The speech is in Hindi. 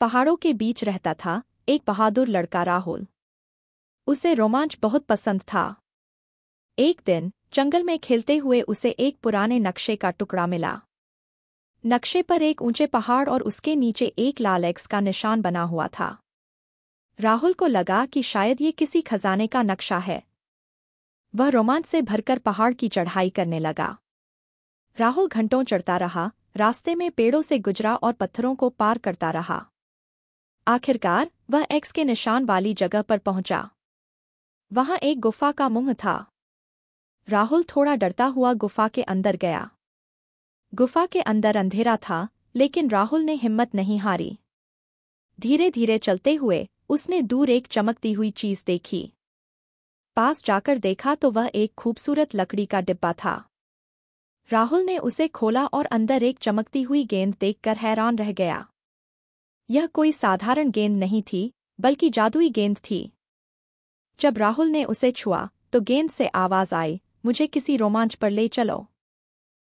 पहाड़ों के बीच रहता था एक बहादुर लड़का राहुल उसे रोमांच बहुत पसंद था एक दिन जंगल में खेलते हुए उसे एक पुराने नक्शे का टुकड़ा मिला नक्शे पर एक ऊंचे पहाड़ और उसके नीचे एक लाल एक्स का निशान बना हुआ था राहुल को लगा कि शायद ये किसी खजाने का नक्शा है वह रोमांच से भरकर पहाड़ की चढ़ाई करने लगा राहुल घंटों चढ़ता रहा रास्ते में पेड़ों से गुजरा और पत्थरों को पार करता रहा आखिरकार वह एक्स के निशान वाली जगह पर पहुंचा वहां एक गुफा का मुंह था राहुल थोड़ा डरता हुआ गुफा के अंदर गया गुफा के अंदर अंधेरा था लेकिन राहुल ने हिम्मत नहीं हारी धीरे धीरे चलते हुए उसने दूर एक चमकती हुई चीज देखी पास जाकर देखा तो वह एक खूबसूरत लकड़ी का डिब्बा था राहुल ने उसे खोला और अंदर एक चमकती हुई गेंद देखकर हैरान रह गया यह कोई साधारण गेंद नहीं थी बल्कि जादुई गेंद थी जब राहुल ने उसे छुआ तो गेंद से आवाज आई मुझे किसी रोमांच पर ले चलो